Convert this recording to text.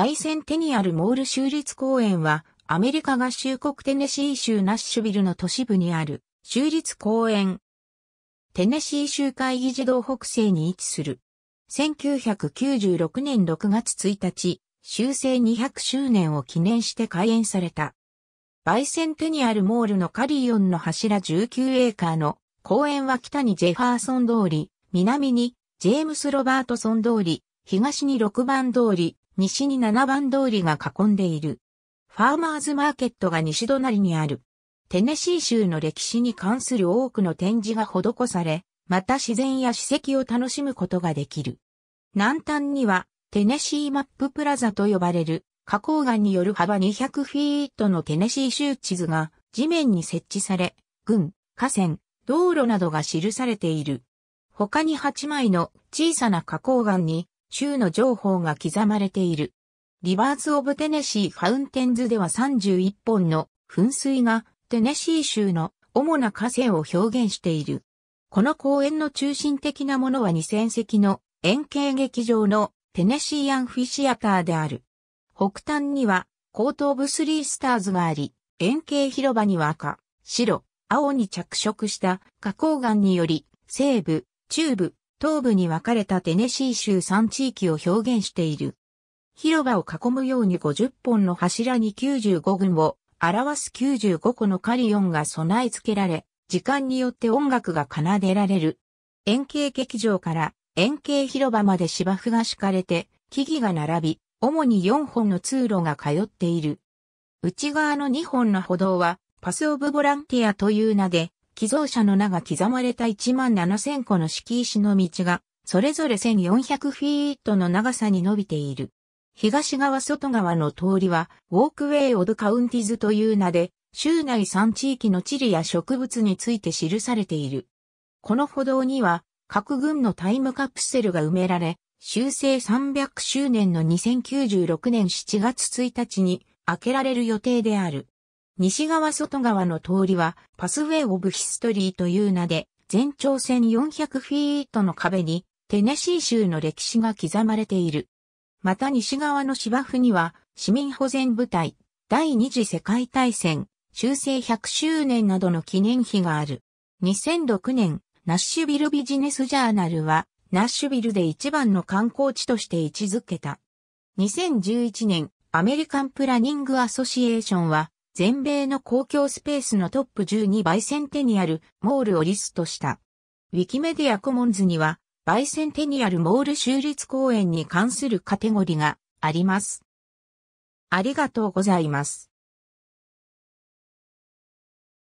バイセンテニアルモール州立公園は、アメリカ合衆国テネシー州ナッシュビルの都市部にある州立公園。テネシー州会議児童北西に位置する。1996年6月1日、修正200周年を記念して開園された。バイセンテニアルモールのカリオンの柱19エーカーの公園は北にジェファーソン通り、南にジェームス・ロバートソン通り、東に6番通り、西に7番通りが囲んでいる。ファーマーズマーケットが西隣にある。テネシー州の歴史に関する多くの展示が施され、また自然や史跡を楽しむことができる。南端には、テネシーマッププラザと呼ばれる、花崗岩による幅200フィートのテネシー州地図が地面に設置され、軍、河川、道路などが記されている。他に8枚の小さな花崗岩に州の情報が刻まれている。リバーズ・オブ・テネシー・ファウンテンズでは31本の噴水がテネシー州の主な河川を表現している。この公園の中心的なものは2000席の円形劇場のテネシーアンフィシアターである。北端には高等部スリースターズがあり、円形広場には赤、白、青に着色した花崗岩により、西部、中部、東部に分かれたテネシー州3地域を表現している。広場を囲むように50本の柱に95群を表す95個のカリオンが備え付けられ、時間によって音楽が奏でられる。円形劇場から円形広場まで芝生が敷かれて、木々が並び、主に4本の通路が通っている。内側の2本の歩道は、パスオブボランティアという名で、寄贈者の名が刻まれた1万7000個の敷石の道が、それぞれ1400フィートの長さに伸びている。東側外側の通りは、ウォークウェイ・オブ・カウンティズという名で、州内3地域の地理や植物について記されている。この歩道には、各軍のタイムカプセルが埋められ、修正300周年の2096年7月1日に開けられる予定である。西側外側の通りは、パスウェイ・オブ・ヒストリーという名で、全長1400フィートの壁に、テネシー州の歴史が刻まれている。また西側の芝生には、市民保全部隊、第二次世界大戦、修正100周年などの記念碑がある。2006年、ナッシュビルビジネスジャーナルは、ナッシュビルで一番の観光地として位置づけた。2011年、アメリカンプラニングアソシエーションは、全米の公共スペースのトップ12バイセンテニアルモールをリストした。ウィキメディアコモンズには、バイセンテニアルモール州立公園に関するカテゴリがあります。ありがとうございます。